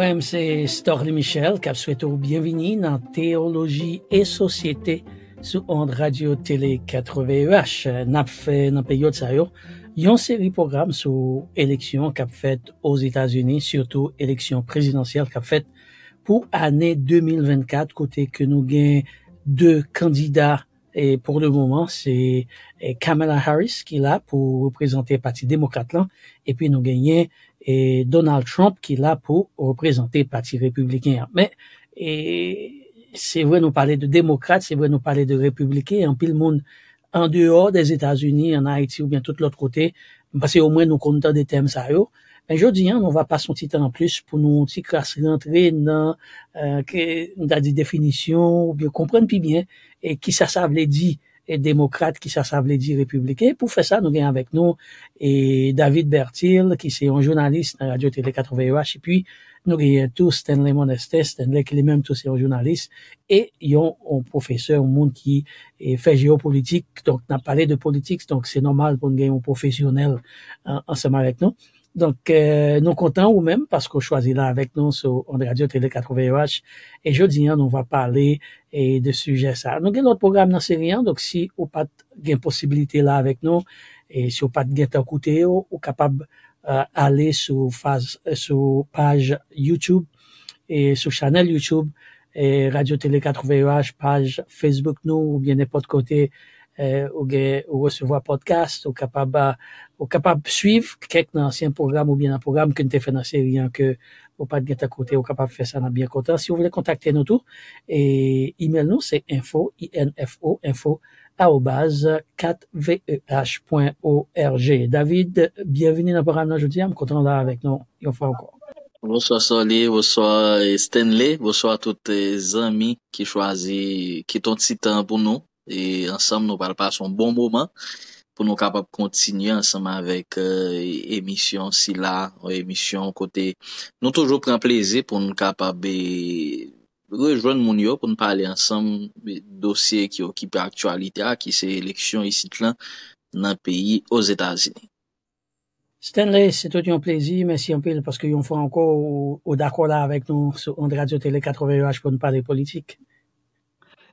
Oui, c'est Storley Michel qui souhaite bienvenue dans Théologie et Société sur Onde Radio Télé 80EH. N'a fait dans période a une série de programmes sur élections a faites aux États-Unis, surtout élections présidentielles a faites pour année 2024 côté que nous gagnons deux candidats et pour le moment, c'est eh, Kamala Harris qui est là pour représenter le Parti démocrate là. Et puis nous gagnons et Donald Trump qui est là pour représenter le Parti républicain. Mais c'est vrai nous parler de démocrates, c'est vrai nous parler de républicains, en hein, pile monde en dehors des États-Unis, en Haïti ou bien tout l'autre côté, parce au moins nous comptons des thèmes ça. Mais je dis, hein, on va pas son titre en plus pour nous petit rentrer dans euh, que, des définitions ou bien comprendre plus bien et qui ça ça veut dire démocrate qui ça dit républicain. Pour faire ça, nous avons avec nous et David Bertil, qui c'est un journaliste la Radio Télé 81H, et puis nous avons tous Stanley Monestet, Stanley qui est même tous un journaliste, et ils ont un professeur, un monde qui fait géopolitique, donc n'a parlé de politique, donc c'est normal pour nous un professionnel euh, ensemble avec nous. Donc, euh, nous comptons ou même parce qu'on choisit là avec nous sur Radio Télé 80 h Et jeudi, hein, on va parler et de sujet ça. Nous avons notre programme dans série, rien, donc si ou pas de possibilité là avec nous, et si ou pas de côté, ou, ou capable euh, aller sur, phase, euh, sur page YouTube et sur channel YouTube et Radio Télé 80 h page Facebook nous ou bien n'importe côté euh, ou, ou recevoir podcast, ou capable, ou capable suivre quelques anciens programme ou bien un programme que nous fait dans série, que ou pas de à côté, ou capable de faire ça, on bien content. Si vous voulez contacter nous tous, et email nous, c'est info, info, info, aobase, 4veh.org. David, bienvenue dans le programme d'aujourd'hui. Je suis content d'être avec nous. Une fois encore. Bonsoir Soli, bonsoir Stanley, bonsoir à tous les amis qui choisissent, qui ont petit temps pour nous E ansam nou pal pa son bon mouman pou nou kapap kontinye ansam avèk euh, emisyon sila, emisyon kote. Nou toujou pran pleze pou nou kapap be rejoan moun yo pou nou pale ansam dosye ki o kipe aktualite a ki se eleksyon isi tlan nan peyi o zetazine. Stanley, se toujou an plezi, mesi an pil, paske yon fwa anko ou dakwa la avèk nou sou Andradio Tele 81H pou nou pale politik.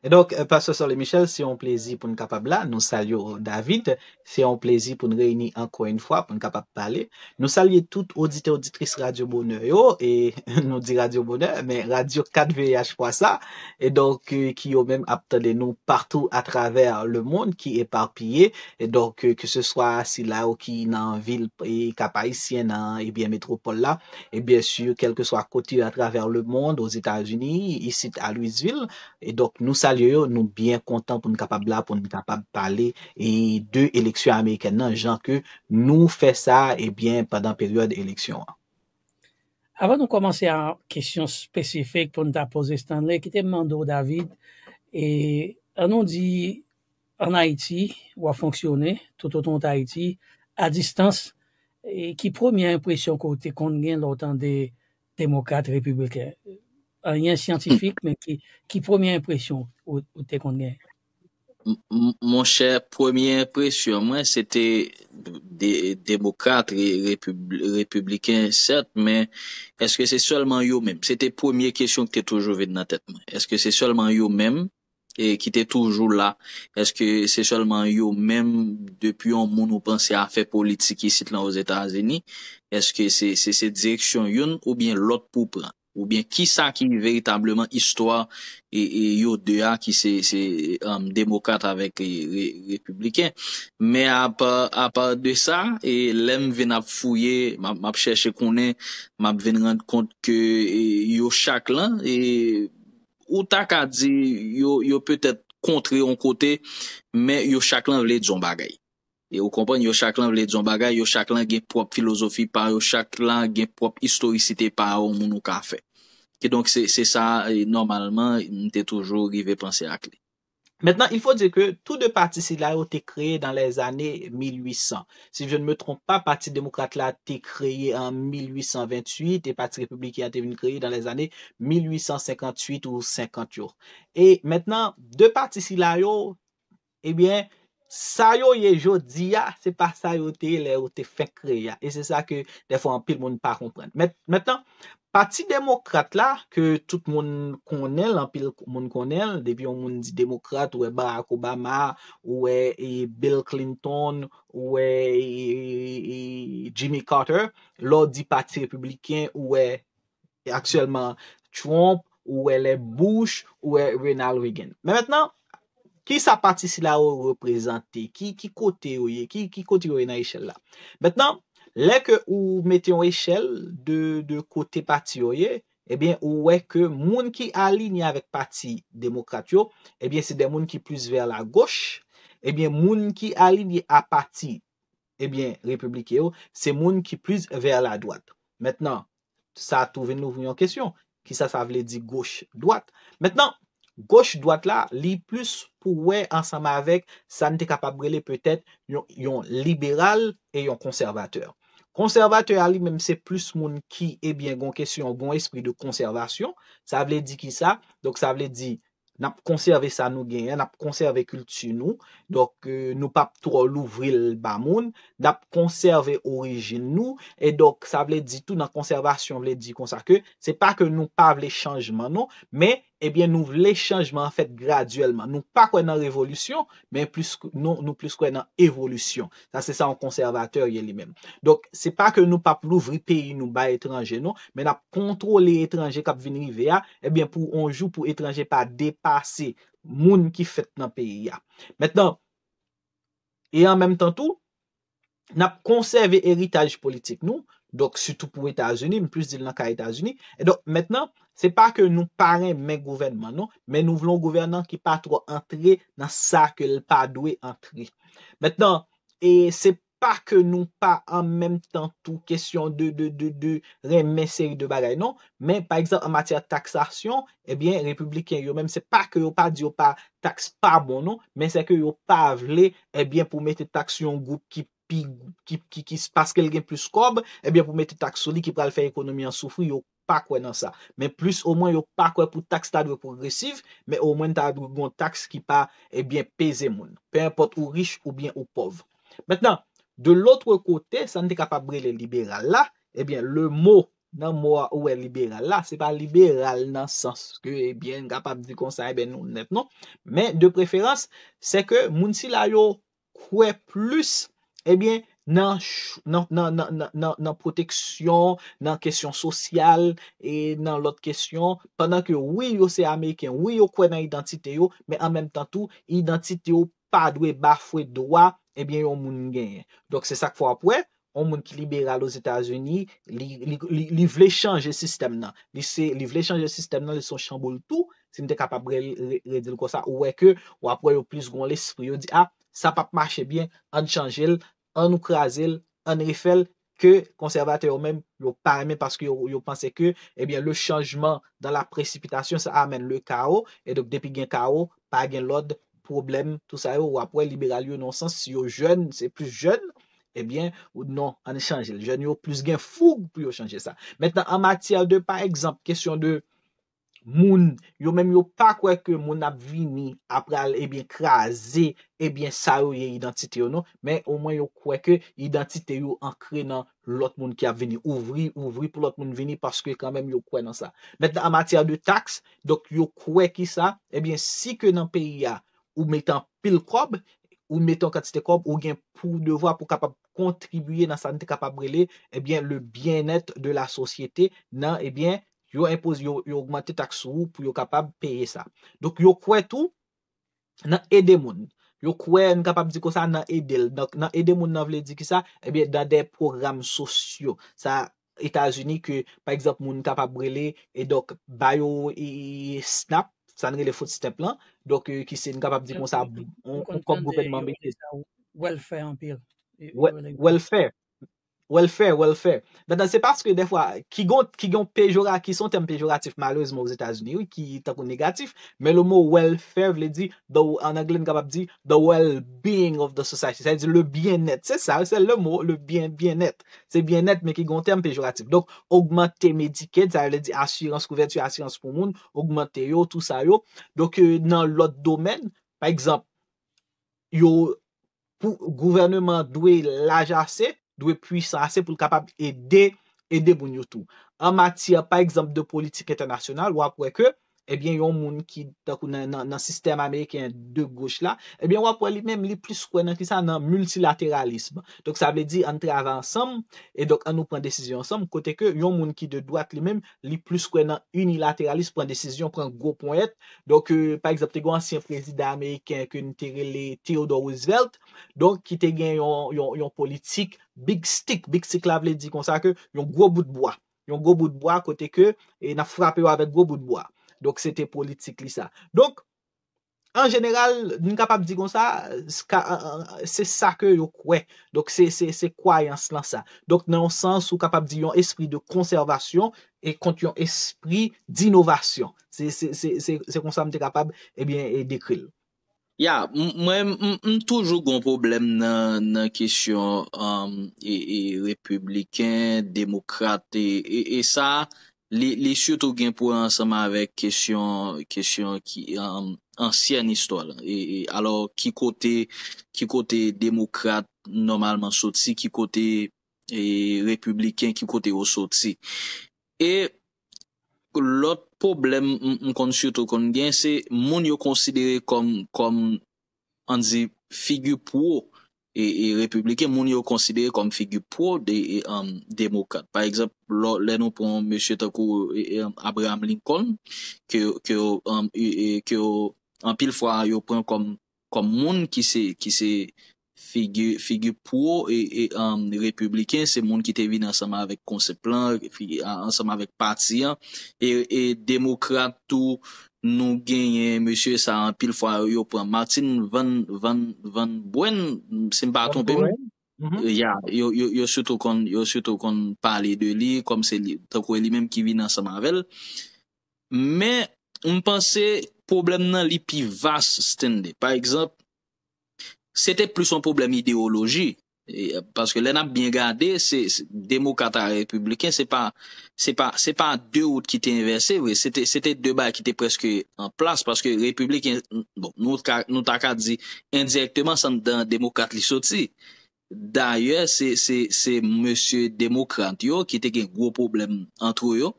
Et donc, euh, passez sur le Michel, si yon plési pou nou kapab la, nou salyo euh, David, si yon plési pou nou reyni anko yon fwa pou nou kapab pale, nou salye tout auditè auditris Radio Bonheur yo, nou di Radio Bonheur, mais Radio 4VH fwa sa, et donc, ki euh, yo mèm aptele nou partout a travers le monde ki eparpye, et donc, que se soit si la ou ki nan vil, kapay, si en nan, et bien métropole la, et bien sûr, quel que soit cotille a travers le monde, aux Etats-Unis, ici, à Louisville, et donc, nou salye, al yo yo nou byen kontan pou nou kapab la pou nou kapab pale e de eleksyon Amerikan nan jan ke nou fe sa e byen padan peryode eleksyon an. Avan nou komanse an kesyon spesifik pou nou ta pose stan le, ki te mando David, an nou di an Haiti ou a fonksyonne, toutou ton Haiti, a distans, ki promi a impresyon kote kon gen loutan de demokrat republikan? Yen scientifique, men ki premier impression ou te kon gen? Mon chè premier impression, mwen, c'était démocrate, républicain, cert, men, est-ce que c'est seulement you mèm? C'était premier question que t'es toujours vide na tête, mwen. Est-ce que c'est seulement you mèm, et qui t'es toujours là? Est-ce que c'est seulement you mèm, depuis yon moun ou pensé à faire politique ici t'en aux Etats-Unis? Est-ce que c'est cette direction yon ou bien l'autre pour prendre? Ou bien, ki sa ki nou veritableman istwa yo deyan ki se demokat avek republiken. Me apar de sa, lem ven ap fouye, map chèche konen, map ven rende kont ke yo chaklan e ou tak a di yo peutet kontre yon kote, men yo chaklan vle dzon bagay. E ou kompany, yo chaklan vle dzon bagay, yo chaklan gen prop filosofi, pa yo chaklan gen prop istorikite pa ou moun ou ka fe. Kè donk, se sa, normalman, nte toujou givè pansè ak lè. Mètnen, il fò di kè, tout de pati si la yo te kreye dan les anè 1800. Si je ne me tromp pa, pati demokrate la te kreye an 1828, et pati republikan te vène kreye dan les anè 1858 ou 1850. Et mètnen, de pati si la yo, ebyen, sa yo ye jo di ya, se pa sa yo te, le yo te fè kreye. Et se sa ke, defo an pil moun pa kompren. Mètnen, mètnen, Pati demokrate la, ke tout moun konen, l'ampil moun konen, devyon moun di demokrate, ou e Barack Obama, ou e Bill Clinton, ou e, e, e Jimmy Carter, lor di pati republiken, ou e aksyèlman Trump, ou e Bush, ou e Ronald Reagan. Mè mèt nan, ki sa pati si la ou reprezenté, ki kote ou ye, ki kote ou ye nan ischèl la. Mèt nan, Lè ke ou mette yon echel de kote pati yo ye, ebyen eh ou wè ke moun ki alini avèk pati demokrat yo, ebyen eh se de moun ki plus vèr la goch, ebyen eh moun ki alini apati, ebyen republik yo, se moun ki plus vèr la doat. Mètnen, sa touven nou voun yon kesyon, ki sa sa vle di goch doat. Mètnen, goch doat la, li plus pou wè ansama avèk, sa nte kapabre li pwetèt yon liberal e yon konservateur. Konservatè alè mèm se plus moun ki ebyen eh gwen kesyon gwen espri de konservasyon, sa vle di ki sa, dok sa vle di nap konserve sa nou genyen, nap konserve kulti nou, dok euh, nou pap touro lou vril ba moun, nap konserve orijin nou, et dok sa vle di tou nan konservasyon vle di konserke, se pa ke nou pa vle chanjman nou, mè konservasyon. Eh nou vle chanjman fèt gradyèlman. Nou pa kwen nan revolusyon, nou plis kwen nan evolusyon. Sa se sa an konservatèr yè li mèm. Donk, se pa ke nou pa plouvri peyi nou ba etranjè non, nou, men ap kontrole etranjè kap vinri veya, ah, ebyen eh pou on jou pou etranjè pa depase moun ki fèt ah. nan peyi ya. Mètan, e an mèm tan tou, nap konserve eritaj politik nou, Donk, sutou pou Etats-Unis, mi plus dil nan ka Etats-Unis. Et donk, mettenan, se pa ke nou parem men gouvernman, non? Men nou vlon gouvernman ki pa tro entri nan sa ke l pa doye entri. Mettenan, e se pa ke nou pa an menm tan tou kesyon de, de, de, de, remesey de bagay, non? Men, pa egzant, an matyar taksasyon, ebyen, eh republiken yo menm se pa ke yo pa di yo pa taks pa bon, non? Men se ke yo pa vle, ebyen, eh pou mette taksyon goup kip. pi ki se passe kel gen plus kob, ebyen eh pou mette taks soli ki pral fè ekonomi an soufri, yo pa kwen nan sa. Men plus, eh ou mwen yo pa kwen pou taks ta dwe kongresiv, men ou mwen ta dwe gwen taks ki pa ebyen peze moun. Pe import ou rich ou bien ou pov. Mwen nan, de loutre kote, san de kapabre le liberal la, ebyen eh le mou nan mou a ou e liberal la, se pa liberal nan sans, ke ebyen kapabre di konsa ebyen nou net non, men de preferans, se ke moun si la yo kwen plus, ebyen nan proteksyon, nan kesyon sosyal, e nan lot kesyon, pandan ke ouye yo se Ameriken, ouye yo kwen nan identite yo, men an menm tan tou, identite yo pa dwe bafwe doa, ebyen yo moun genye. Dok se sak fwa apwe, yon moun ki libera los Etats-Unis, li vle chanje sistem nan. Li vle chanje sistem nan, li son chanbo l'tou, si mte kapap redil kwa sa, ou apwe yo plis goun l'espri yo di, a, ah, sa pap mache bien, an chanje l', an Ukrazil, an Rifel, ke konservate yo men, yo pa amen paske yo yon pense ke, ebyen, le chanjman dan la precipitasyon, sa amen le kao, e dop depi gen kao, pa gen lod, problem, tout sa yo, wapwe, liberal yo non san, si yo jen, se plus jen, ebyen, ou non, an chanjel, jen yo plus gen foug pou yo chanjel sa. Mètan, an matyal de, par ekzamp, kesyon de Moun, yo menm yo pa kwe ke moun ap vini, apral, ebyen, eh kre aze, ebyen, eh sa yo ye identite yo nou. Men, o mwen yo kwe ke identite yo ankre nan lot moun ki ap vini. Ouvri, ouvri pou lot moun vini, paske kanmen yo kwe nan sa. Met nan amatya de taks, dok yo kwe ki sa, ebyen, eh si ke nan periya, ou metan pil krob, ou metan katite krob, ou gen pou devwa pou kapab kontribuyen nan sanite kapab rele, ebyen, le byen et de la sosyete nan, ebyen, Yo augmente taksu pou yo kapab peye sa. Dok yo kwe tou nan ede moun. Yo kwe nou kapab di kon sa nan ede l. Dok nan ede moun nan vle di ki sa, ebyen dan de program sosyo. Sa Etasuni ke, par exemple, moun nou kapab brele, e dok Bayo e Snap, sanre le footstep lan, dok ki se nou kapab di kon sa. Ou kontan de bon, welfare anpil. Welfare. Welfare, welfare. Dan se paske defwa, ki yon pejoratif, ki son tem pejoratif malouz mouz Etats-Unis, ki takou negatif, men lo mou welfare vle di, an aglen kapap di, the well-being of the society. Sa yi di le bien net. Se sa, se le mou, le bien net. Se bien net, men ki yon tem pejoratif. Donk, augmente mediket, sa yi di assurance couverture, assurance pou moun, augmente yo, tout sa yo. Donk, nan euh, lot domen, par exemple, yo, pou gouvernement dwe laja se, yo, dwe pwisa ase pou l kapab edè, edè moun yotou. An mati a pa ekzamp de politik etanasyonal, wakwe ke, ebyen yon moun ki takou nan sistem Ameriken de gouche la, ebyen wapwa li mem li plis kwen nan ki sa nan multilateralisme. Tok sa vle di antre avansam, e dok an nou pren desisyon sam, kote ke yon moun ki de doat li mem, li plis kwen nan unilateralisme pren desisyon, pren gwo pon et, dok euh, pa egzapte gwa ansyen prezidat Ameriken kwen te rele Theodore Roosevelt, dok ki te gen yon politik, big stick, big stick la vle di, kon sa ke yon gwo bout boa, yon gwo bout boa kote ke, e na frape yo avet gwo bout boa. Donk, se te politik li sa. Donk, an general, nin kapab di kon sa, se sa ke yo kwe. Donk, se kwa yon slan sa. Donk, nan yon sens ou kapab di yon espri de konservasyon e kont yon espri di inovasyon. Se konsam te kapab, ebyen, eh e eh, dekril. Ya, mwen mwen toujou kon problem nan nan kesyon um, e, e, republiken, demokrate e, e sa Li sou tou gen pou ansama avèk kesyon ansyen istwal. E alò ki kote demokrat nomalman sot si, ki kote republiken, ki kote ou sot si. E lot problem m kon sou tou kon gen se moun yo konsidere kom anzi figu pou ou. E, e republiken, moun yo konsidere kom figu pou de e, moukade. Par exemple, lè nou pon M. Takou e, Abraham Lincoln, ki yo an pil fwa yo pon kom moun ki se figu pou e republiken, se moun ki te vin ansama avèk konseplan, ansama avèk pati an, e demokrate tou... Nou genye monsye sa an pil fwa yo pou an Martin Van Buen, se mpa aton pe mwen, yo sou tou kon pale de li, kom se li takwe li menm ki vi nan sa mavel. Me, mpense problem nan li pi vas stende, pa ekzop, se te plou son problem ideoloji. Paske lè nan bin gade, demokrata republiken se pa de ou ki te inverse, se te deba ki te preske an plas, paske republiken nou takat di indirektman san demokrata li soti. D'ayò, se monsye demokrante yo ki te gen gwo problem an tro yo,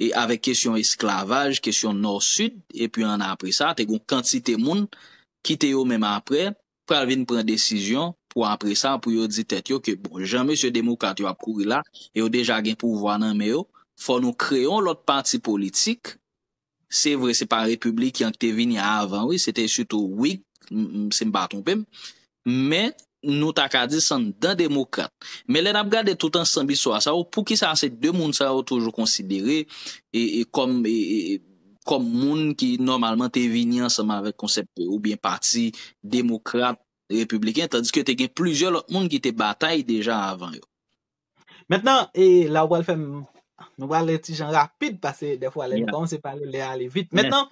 e avek kesyon esklavaj, kesyon nor-sud, e pi an apri sa, te goun kantite moun ki te yo menm apre, pral vin pran desisyon, apre sa pou yo ditet yo ke bon, jame se demokrate yo ap kouri la, yo deja gen pou voan nan me yo, fo nou kreyon lot parti politik se vre se pa republik yon te vini avan, se te suto wik se mbaton pem men nou takadi san dan demokrate, men le nap gade toutan sanbi so a sa ou pou ki sa se demoun sa ou toujou konsidere kom moun ki normalman te vini ansanman ou bien parti demokrate republiken, tandis ke te gen plizye lot moun ki te batay deja avan yo. Mètnen, e la ou pral fèm nou pral lè ti jan rapid pasè defo alè bon, se pa lè alè vit. Mètnen,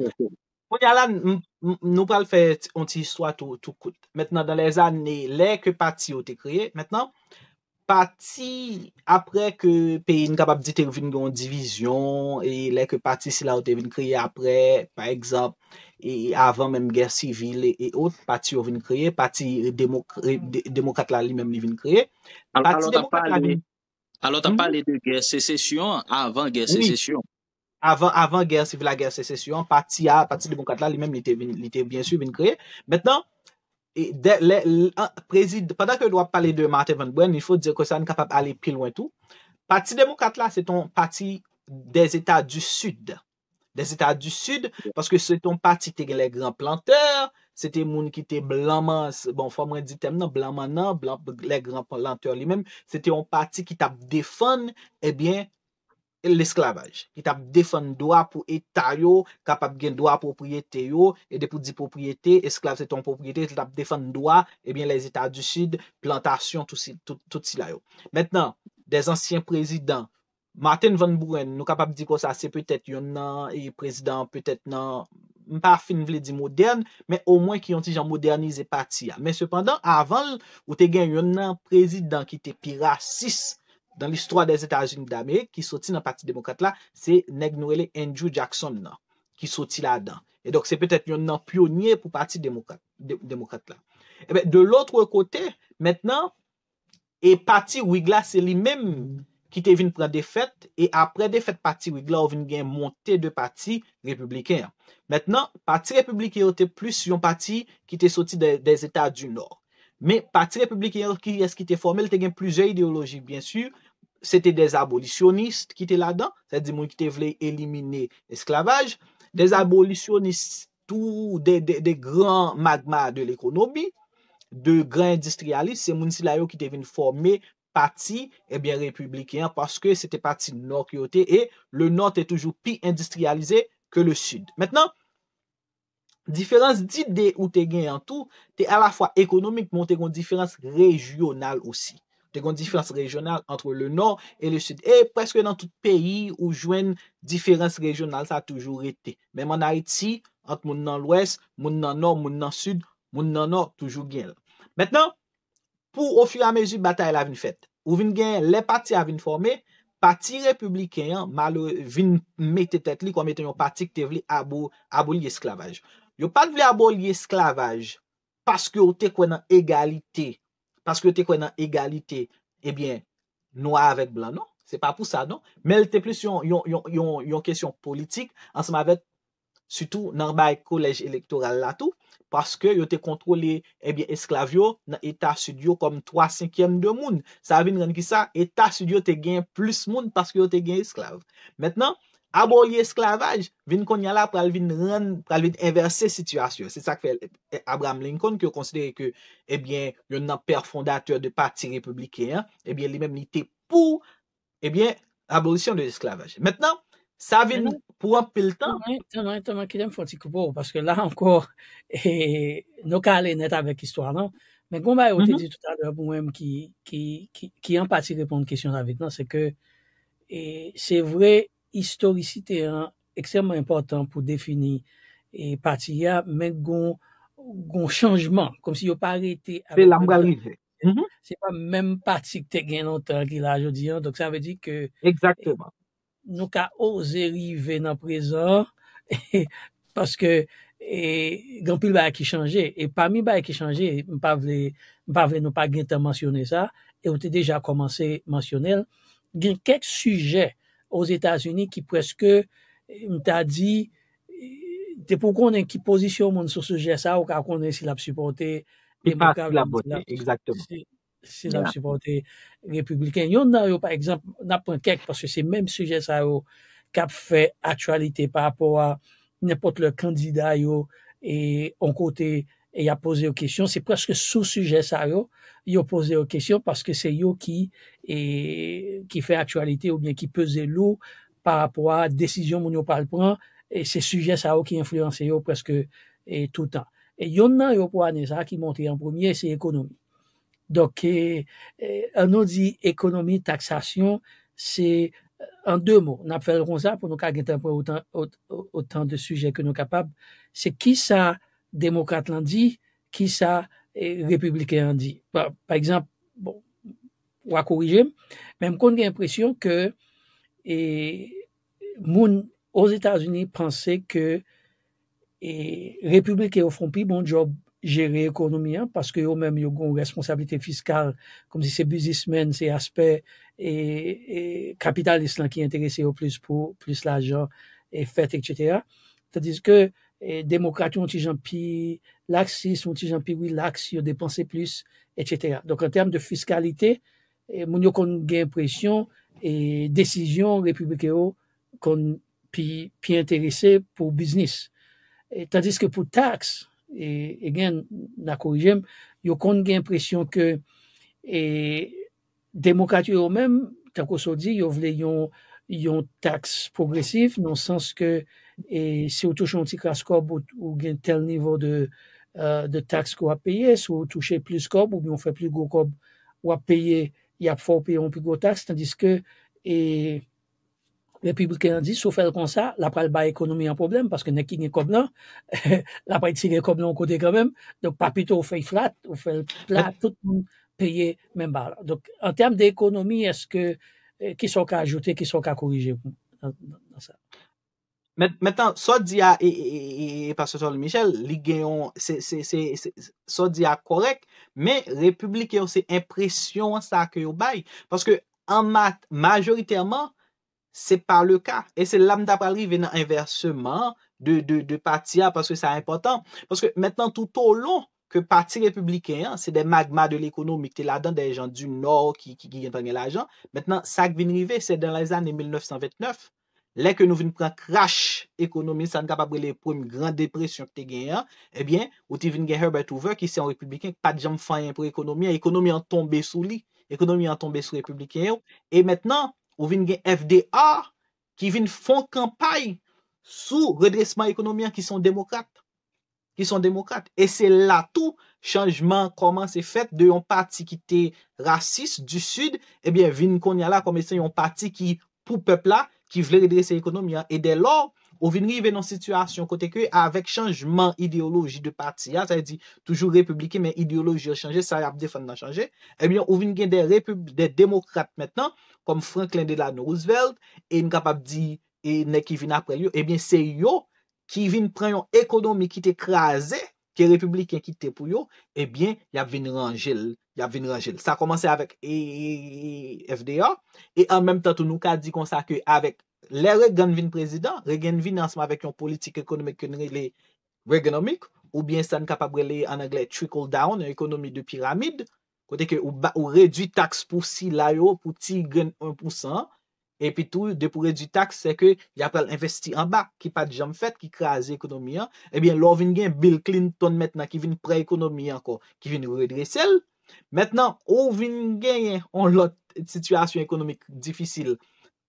pou yal la nou pral fè onti iswa tou kout. Mètnen, dan lè zan nè lè ke pati yo te kriye. Mètnen, pati apre ke peyi nkabab di tervin don divizyon, e leke pati sila ou te vin kreye apre, pa egzab, e avan menm ger sivil, e, e out pati ou vin kreye, pati demokatla li menm li vin kreye. Alot an pale de ger secesyon, avan ger secesyon. Avan ger sivil, la ger secesyon, pati demokatla li menm li te bin kreye. Metnan, E de, le, le, prezide, padak yo do ap pale de Marte Van Buen, il fò dire kò sa an kapap ale pi lwen tou, pati de mou kat la, se ton pati de zeta du sud. De zeta du sud, paske se ton pati te gwen le gran planteur, se te moun ki te blanman, bon, fò mwen di tem nan, blanman non, nan, le gran planteur li men, se te moun pati ki tap defon, ebyen, eh L'esklavaj, ki tap defan doa pou etay yo, kapap gen doa propryete yo, e depou di propryete, esklav se ton propryete, ki tap defan doa, ebyen, eh les etay du sud, plantasyon, tout si la yo. Mètnen, des ansyen prezidant, Martin Van Boeren, nou kapap di ko sa, se pwetèt yon nan e prezidant, pwetèt nan, mpa fin vle di modern, men o mwen ki yon ti jan modernize pati ya. Men sepandan, avan, ou te gen yon nan prezidant ki te pi racis, dan l'histoire des Etats-Unis d'Amérique, ki soti nan pati demokat la, se Neg Nweli Andrew Jackson nan, ki soti la dan. E doke se petet yon nan pionye pou pati demokat la. Ebe, eh de l'otre kote, maintenant, e pati Ouigla se li mem ki te vin pran defet, e apre defet pati Ouigla, ou vin gen monte de pati republikan. Maintenant, pati republikan te plus yon pati ki te soti des Etats du Nord. Me, pati republikan ki es ki te formel, te gen pluze ideologi, bien sur, Se te dez abolisyonist ki te ladan, se di moun ki te vle elimine esklavaj. Dez abolisyonist tou de gran magma de l'ekonobi, de gran industrialist, se moun si la yo ki te vin forme pati eh republikyan paske se te pati nor kiote e le nor te toujou pi industrialize ke le sud. Metnan, diferans di de ou te gen an tou, te ala fwa ekonomik moun te kon diferans rejyonal osi. Te gwen diferense rejonal antre le nor e le sud. E preske nan tout peyi ou jwen diferense rejonal sa toujou rete. Men man a eti antre moun nan lwes, moun nan nor, moun nan sud, moun nan nor toujou gen. Metnen, pou ou fiyo amezu batay la vin fete. Ou vin gen le pati avin forme, pati republiken man vin mette tet li kwa mette yon pati kte vli abou li esklavaj. Yo pati vli abou li esklavaj paske ou te kwen nan egalite. Paske yo te kwen nan egalite, ebyen, noa avet blan, non? Se pa pou sa, non? Mel te plis yon, yon, yon, yon, yon kesyon politik, ansama avet, sutou nan baye kolej elektoral la tou, paske yo te kontrole, ebyen, esklav yo, nan Eta Sudyo kom 3-5em de moun. Sa avin ren ki sa, Eta Sudyo te gen plus moun, paske yo te gen esklav. Metnan, aboli esklavaj, vin kon yala pral vin ren, pral vin inverse situasyon. Se sa kfe Abraham Lincoln ki yo konsidere ke, e eh bie, yon nan per fondatour de pati republikan, e eh bie, li menm lite pou, e eh bie, abolisyon de esklavaj. Metnan, sa vin pou an pil tan... Nan, nan, nan, ki dem foti koubo, paske la ankor, no ka ale net avek histwa, nan, men kon ba e ote di tout aler pou mwen ki an pati repon kisyon avit nan, se ke se vre... istorisi te an eksemman impotant pou defini e pati ya men goun goun chanjman, kom si yo mm-hmm. pa rete... Se la mga rize. Se pa menm pati te gen lontan ki la jodi an, doke sa ve di ke... Eksakteman. Nou ka oze rive nan prezor, paske gampil ba e ki chanje, e pami ba e ki chanje, mpavle nou pa gen te mansyone sa, e ou te deja komanse mansyonel, gen kek suje os Etats-Unis ki preske mta di te pou konen ki pozisyon moun sou suje sa ou ka konen silap supote demokrave. Silap supote republikan. Yon nan yo par exemple nan pwen kek parce se menm suje sa ou kap fe aktualite pa apora nepot le kandida yo e on kote et a posé aux questions. C'est presque sous sujet ça, yo. Ils ont posé aux questions parce que c'est yo qui, et, qui fait actualité ou bien qui pesait l'eau par rapport à la décision que nous prend. Et c'est sujet ça, qui influence yo presque et, tout le temps. Et il y en a yo pour ça qui montre en premier, c'est économie. Donc, et, on dit économie, taxation, c'est euh, en deux mots, on a fait ça pour nous garder autant, autant, de sujets que nous sommes capables. C'est qui ça démocrate lundi qui ça républicain dit. Par, exemple, bon, on va corriger, mais on a l'impression que les aux États-Unis pensait que les républicains au font plus bon job gérer l'économie, hein, parce que eux même ils ont une responsabilité fiscale, comme si c'est businessmen, c'est aspect et, capitaliste qui intéressait au plus pour plus l'argent et fait, etc. que et démocrates ont un plus laxiste, ont un plus relax, ils plus, etc. Donc en termes de fiscalité, nous eh, avons l'impression et décision républicaine qu'on puis plus intéressé pour business. Et, tandis que pour taxes, et bien, la corrigé, a l'impression que et démocrates eux-mêmes, tant qu'on se dit, ils veulent une taxe progressive, dans le sens que et si vous touchez un petit casse cob ou un tel niveau euh, de, taxes qu'on va payer, si vous touchez plus cob, ou on fait plus gros ou à payer, il y a fort payer un plus gros taxe, tandis que les républicains disent, si vous faites comme ça, la le bas économie en problème parce que n'a qu'il y a la pral de Corp là en côté quand même, donc pas plutôt on fait flat, on fait plat, tout le monde paye même bas. Donc en termes d'économie, est-ce que euh, qui sont qu'à ajouter, qui sont qu'à corriger dans ça? Metan, sa di a, e pas se tol Michel, li genyon, sa di a korek, men republikyon se impresyon sa ak yo bay. Paske, an mat, majoritèman, se pa le ka. E se lamda pralri venan inverseman de pati a, paske sa impotant. Paske, metan, toutou lon, ke pati republikyon, se de magma de l'ekonomi, te la dan de jan du nor ki gen ton gen la jan. Metan, sa k ven rive, se den la zan de 1989, lè ke nou vin pran krasch ekonomi, san kap apre le pwem gran depresyon ki te gen yon, e eh bien, ou ti vin gen Herbert Hoover, ki se yon republiken, pat jam fanyen pou ekonomi, ekonomi an tombe sou li, ekonomi an tombe sou republiken yon, e maintenant, ou vin gen FDA, ki vin fon kampay, sou redresman ekonomi an ki son demokrate, ki son demokrate, e se la tou chanjman koman se fèt de yon pati ki te rasis du sud, e bien, vin kon yala koman se yon pati ki pou pepla, ki vle ridre se ekonomi ya, e de lor, ou vin rive nan situasyon kote kwe, avek chanjman ideoloji de pati ya, sa yi e di, toujou republiki, men ideoloji yo chanje, sa yi e ap defan nan chanje, e bin ou vin gen de republiki, de demokrate metnan, kom Franklin de la Roosevelt, e n kap ap di, e ne ki vin apre yo, e bin se yo, ki vin pran yon ekonomi ki te kreaze, ki republiken ki te pou yo, ebyen, yap vin rangil. Yap vin rangil. Sa komanse avèk e, e, e, FDA, e an mèm tan tou nou ka di konsa ke avèk le re gen vin prezident, re gen vin ansman avèk yon politik ekonomik ke nre le re genomik, ou bien san kapabre le an agle trickle down, ekonomi de piramid, kote ke ou re du tax pou si la yo, pou ti gen 1%, epi tou depoure di tak se ke y apal investi an bak ki pat jam fet ki kre aze ekonomi an, ebyen eh lo vin gen Bill Clinton metna ki vin pre ekonomi an ko, ki vin redresel metnan, ou vin gen an lot situasyon ekonomik difisil,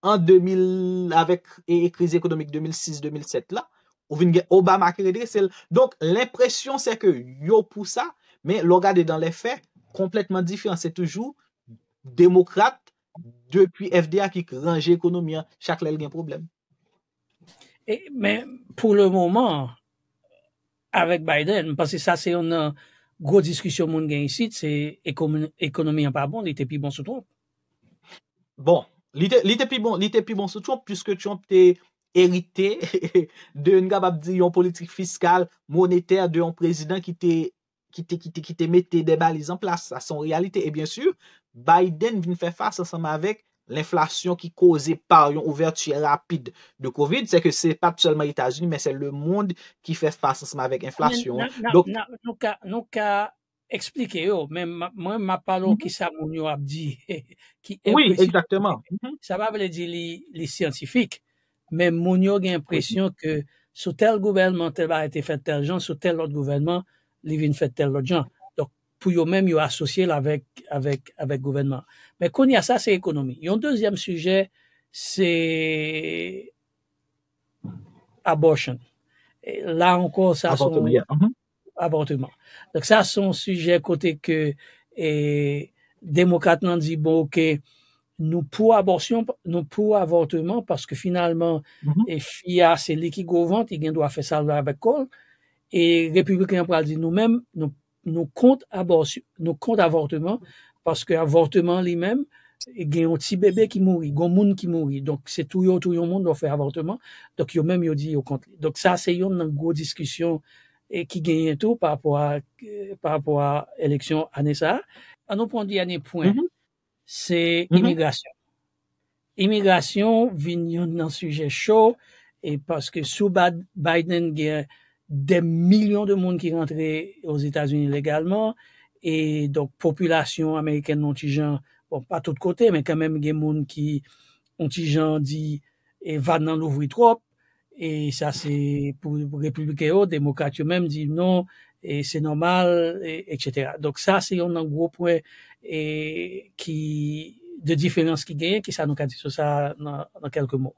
an 2000 avek e krize ekonomik 2006 2007 la, ou vin gen Obama kre redresel, donk l'impresyon se ke yo pou sa, men lo gade dan le fe, kompletman difi an se toujou, demokrate Depi FDA ki kranje ekonomi an, chak lèl gen problem. Men, pou le mouman, avèk Biden, mpase sa se yon nan gwo diskusyon moun gen yisid, se ekonomi an pa abon, li te pi bon sou troup. Bon, li te pi bon sou troup, pwiske chan te erite de yon politik fiskal, moun etèr de yon prezident ki te erite ki te mette debalize en place sa son realite. E byensur, Biden vin fè fase ansanman avèk l'inflasyon ki koze par yon ouverture rapide de COVID. Se ke se pa tout salman l'Etat-Unis, men se le moun ki fè fase ansanman avèk inflasyon. Non ka explike mm-hmm. yo, men mwen ma palon ki sa moun yo ap di. Oui, exactement. Sa mm-hmm. va vle di li siyantifik, men moun yo gen impresyon ke sou tel gouvernment el va ete fè tel jan, sou tel lot gouvernment, Living fait tel gens. Donc, pour eux-mêmes, ils associé avec, avec, avec gouvernement. Mais qu'on y a ça, c'est économie. Et un deuxième sujet, c'est abortion. là encore, ça, c'est mm-hmm. Donc, ça, c'est un sujet côté que, démocrates n'ont dit ok, nous pour abortion, nous pour avortement, parce que finalement, il mm-hmm. y et fia, c'est l'équipe gouvernante, il doit faire ça avec col. Et républicain pour dire nous-mêmes, nous, nous compte abortion, nous compte avortement, parce que avortement lui-même, il y a un petit bébé qui mourit, il y a un monde qui mourit. Donc, c'est tout le tout monde qui faire avortement. Donc, ils même ils dit au compte. Donc, ça, c'est une grosse discussion et qui gagne tout par rapport à, euh, par rapport à l'élection année ça. À nous prendre dernier point, mm-hmm. c'est l'immigration. Mm-hmm. immigration. un sujet chaud, et parce que sous Biden, il des millions de monde qui rentraient aux États-Unis légalement et donc population américaine non gens bon pas tout de côté mais quand même des monde qui ont gens dit et eh, va dans l'ouvrir trop et ça c'est pour républicains démocrates eux-mêmes dit non et c'est normal et, etc. Donc ça c'est un gros point et qui de différence qui gagne qui ça nous sur ça dans, dans quelques mots.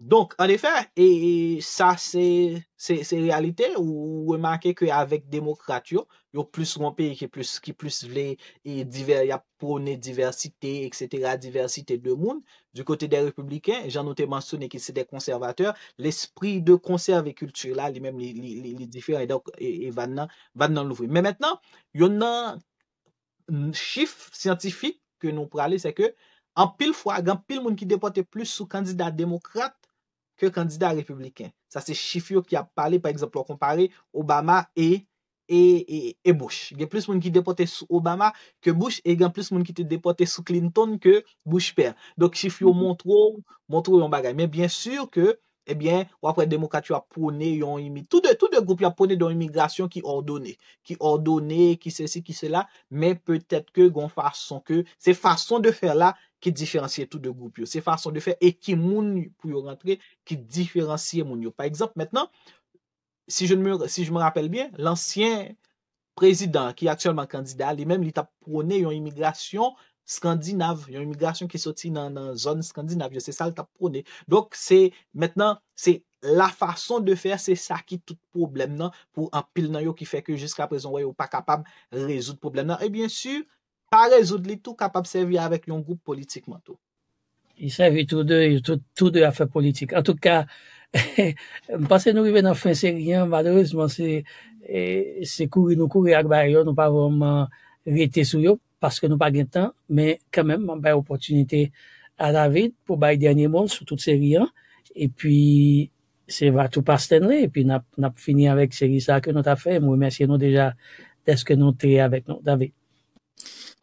Donk, an de fe, e sa se realite, ou we make ke avek demokrat yo, yo plus rompe, ki plus vle, ya pone diversite, et cetera, diversite de moun, du kote de republiken, jan nou te mansonne ki se de konservateur, l'esprit de konserve kultur la, li menm li difer, e van nan louvri. Men mennen, yon nan chif scientifique ke nou prale, se ke, an pil fwa, gan pil moun ki depote plus sou kandidat demokrate, ke kandida republiken. Sa se Shifu yo ki a pale, par exemple, wakon pale Obama e, e, e, e Bush. Ge plus moun ki depote sou Obama ke Bush, e gen plus moun ki te depote sou Clinton ke Bush per. Dok Shifu yo mhm. montrou, montrou yon bagay. Men bien sur ke, Ebyen, w apre demokat yo ap pone yon imig... Tout de, tout de goup yo ap pone yon imigrasyon ki ordone. Ki ordone, ki se si, ki se la. Men, petet ke gon fason ke... Se fason de fè la ki diferenciye tout de goup yo. Se fason de fè e ki moun pou yo rentre, ki diferenciye moun yo. Par exemple, maintenant, si je me rappel bien, lansyen prezident ki aksyonman kandidat, li menm li tap pone yon imigrasyon... skandinav, yon imigrasyon ki soti nan zon skandinav, yo se sal tap prone. Dok, se, maintenant, se la fason de fer, se sa ki tout problem nan, pou an pil nan yo ki fe ke jusqu apreson, wè yo pa kapab rezoud problem nan, e bien sur, pa rezoud li tout kapab sevi avèk yon goup politikman tou. Yon sevi tout de, tout de afè politik. En tout ka, mpase nou rive nan franse, rien, malouzman, se kouri, eh, nou kouri ak baryon, nou pa voman rete sou yo. parce que nous pas de temps mais quand même on une opportunité à David pour bail dernier monde sur toute série riens et puis c'est va tout passer et puis n'a a fini avec série ça que nous avons fait Je remercie nous déjà d'être que nous avec nous David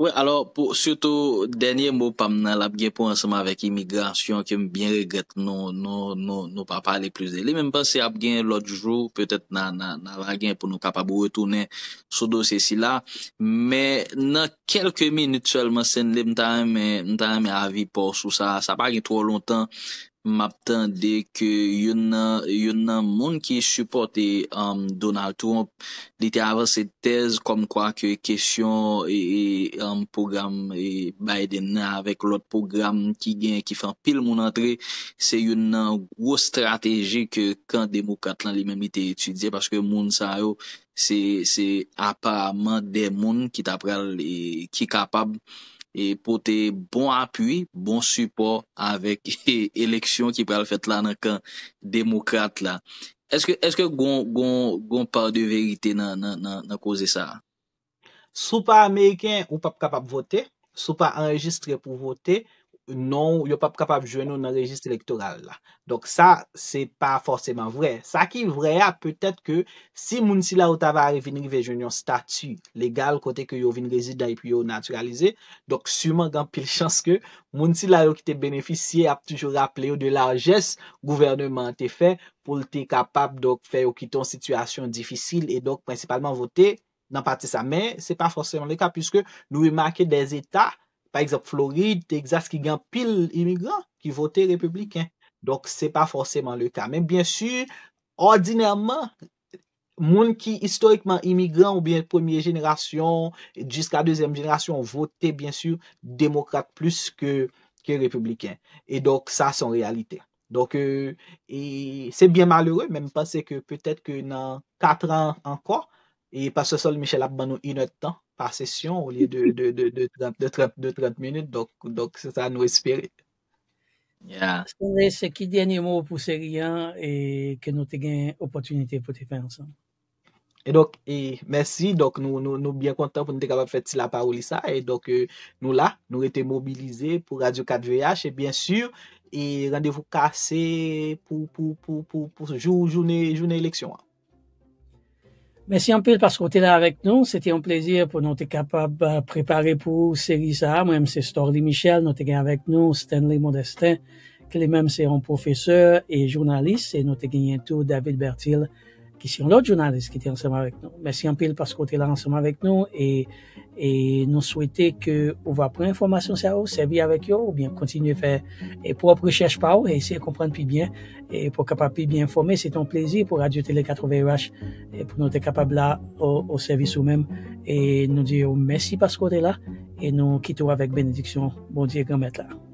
Ouè, alò, pò, sèto, denye mòpam nan l ap gen pou ansama vek imigransyon ki m byen regat nou non, non, non, pa pale plus de li. Mè m pa se ap gen lòt jou, pè tèt nan l agen pou nou kapabou etounen sou dosye si la, mè nan kelke minute selman sen li m ta reme avi pò sou sa, sa pa gen tro lontan. M'ap tende ke yon nan moun ki supporte um, Donald Trump, li te avan se tez kom kwa ke kesyon e mpougram um, e Biden avek lout pougram ki gen ki fan pil moun antre, se yon nan wou strategi ke kan demokrat lan li men mi te etudze paske moun sa yo se apaman de moun ki tapral ki kapab e pote bon apuy, bon support avek e, eleksyon ki pral fèt la nan kan demokrate la. Eske goun par de verite nan kouze sa? Sou pa Ameriken ou pap kapap vote, sou pa anregistre pou vote, nou yo pap kapap jwen nou nan rejist elektoral la. Donk sa, se pa forceman vre. Sa ki vre a, peutet ke si moun si la yo tava a revinri ve jwen yon statu legal kote ke yo vinrezit dan epi yo naturalize, donk suman gan pil chans ke moun si la yo ki te benefisie ap toujou rapple yo de larges gouverneman te fe pou te kapap donk fe yo ki ton situasyon difisil e donk prinsipalman vote nan pati sa men, se pa forceman le ka pwiske nou e make des etat Par exemple, Floride, Texas, ki gen pil imigran, ki vote republikan. Donc, se pa forceman le ka. Men, bien sûr, ordinarman, moun ki historikman imigran ou bien premier jenerasyon, jiska deuxième jenerasyon, vote bien sûr, demokrate plus ke republikan. Et donc, sa son realité. Donc, euh, se bien malheureux, men me pense que peut-être que nan 4 ans encore, et parce que seul Michel Abbanou y note tant, a sesyon ou liye de 30 menit, dok se sa nou espere. Ya. Se ki djenye mou pou se riyan e ke nou te gen opotunite pou te pen ansan. E dok, e, mersi, dok nou nou bien kontan pou nou te kapap fete si la parouli sa e dok euh, nou la, nou rete mobilize pou Radio 4VH e bien sur, e randevou kase pou, pou, pou, pou, pou jou, joune, joune eleksyon an. Merci un peu parce que tu là avec nous. C'était un plaisir pour nous être capables de euh, préparer pour série Moi-même, c'est Storly Michel. Nous était avec nous Stanley Modestin, qui lui-même, c'est un professeur et journaliste. Et nous avons tout David Bertil, qui sont d'autres journalistes qui étaient ensemble avec nous. Merci en pile parce qu'on était là ensemble avec nous et, et nous souhaiter que vous va prendre information vous, servir avec vous ou bien continuer à faire et propre recherche par vous et essayer de comprendre plus bien et pour capable plus bien informer. C'est un plaisir pour Radio Télé 80RH et pour nous être capable là au, au service ou même et nous dire merci parce qu'on est là et nous quittons avec bénédiction. Bon Dieu, grand maître là.